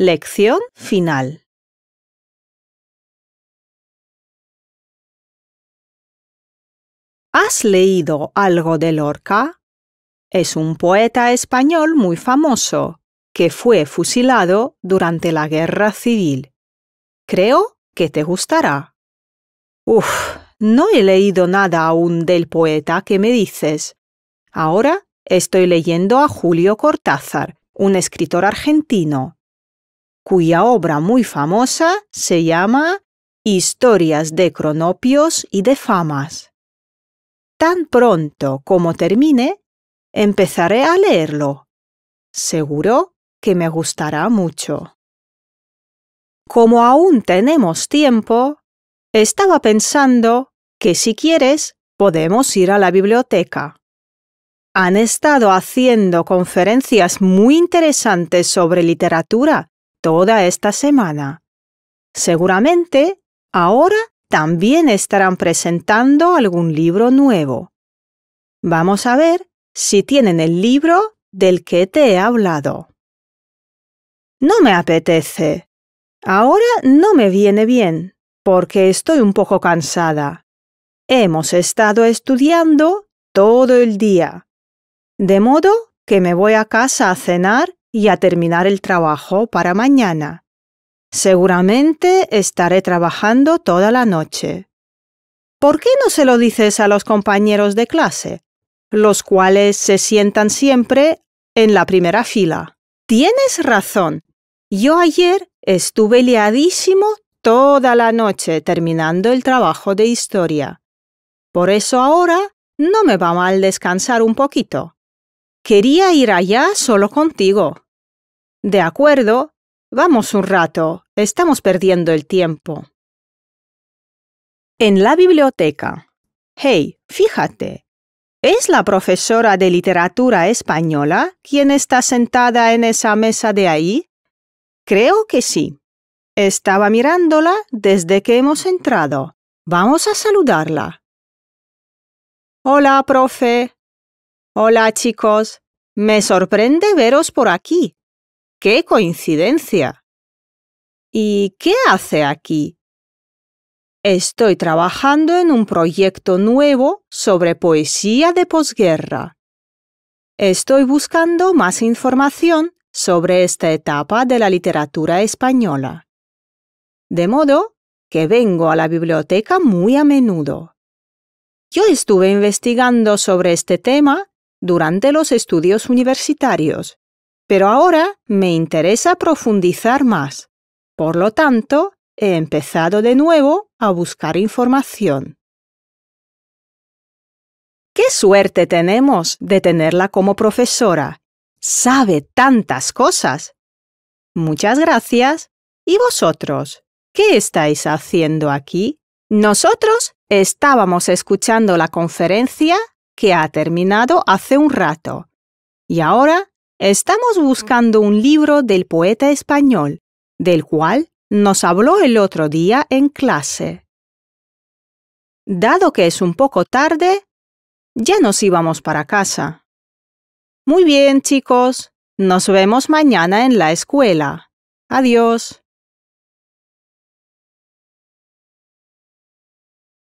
Lección final. ¿Has leído algo de Lorca? Es un poeta español muy famoso, que fue fusilado durante la guerra civil. Creo que te gustará. Uf, no he leído nada aún del poeta que me dices. Ahora estoy leyendo a Julio Cortázar, un escritor argentino cuya obra muy famosa se llama Historias de cronopios y de famas. Tan pronto como termine, empezaré a leerlo. Seguro que me gustará mucho. Como aún tenemos tiempo, estaba pensando que si quieres podemos ir a la biblioteca. Han estado haciendo conferencias muy interesantes sobre literatura toda esta semana. Seguramente ahora también estarán presentando algún libro nuevo. Vamos a ver si tienen el libro del que te he hablado. No me apetece. Ahora no me viene bien, porque estoy un poco cansada. Hemos estado estudiando todo el día. De modo que me voy a casa a cenar y a terminar el trabajo para mañana. Seguramente estaré trabajando toda la noche. ¿Por qué no se lo dices a los compañeros de clase, los cuales se sientan siempre en la primera fila? Tienes razón. Yo ayer estuve liadísimo toda la noche terminando el trabajo de historia. Por eso ahora no me va mal descansar un poquito. Quería ir allá solo contigo. De acuerdo, vamos un rato, estamos perdiendo el tiempo. En la biblioteca. Hey, fíjate. Es la profesora de literatura española quien está sentada en esa mesa de ahí. Creo que sí. Estaba mirándola desde que hemos entrado. Vamos a saludarla. Hola, profe. Hola chicos, me sorprende veros por aquí. ¡Qué coincidencia! ¿Y qué hace aquí? Estoy trabajando en un proyecto nuevo sobre poesía de posguerra. Estoy buscando más información sobre esta etapa de la literatura española. De modo que vengo a la biblioteca muy a menudo. Yo estuve investigando sobre este tema durante los estudios universitarios, pero ahora me interesa profundizar más. Por lo tanto, he empezado de nuevo a buscar información. ¡Qué suerte tenemos de tenerla como profesora! Sabe tantas cosas. Muchas gracias. ¿Y vosotros? ¿Qué estáis haciendo aquí? Nosotros estábamos escuchando la conferencia que ha terminado hace un rato. Y ahora estamos buscando un libro del poeta español, del cual nos habló el otro día en clase. Dado que es un poco tarde, ya nos íbamos para casa. Muy bien, chicos, nos vemos mañana en la escuela. Adiós.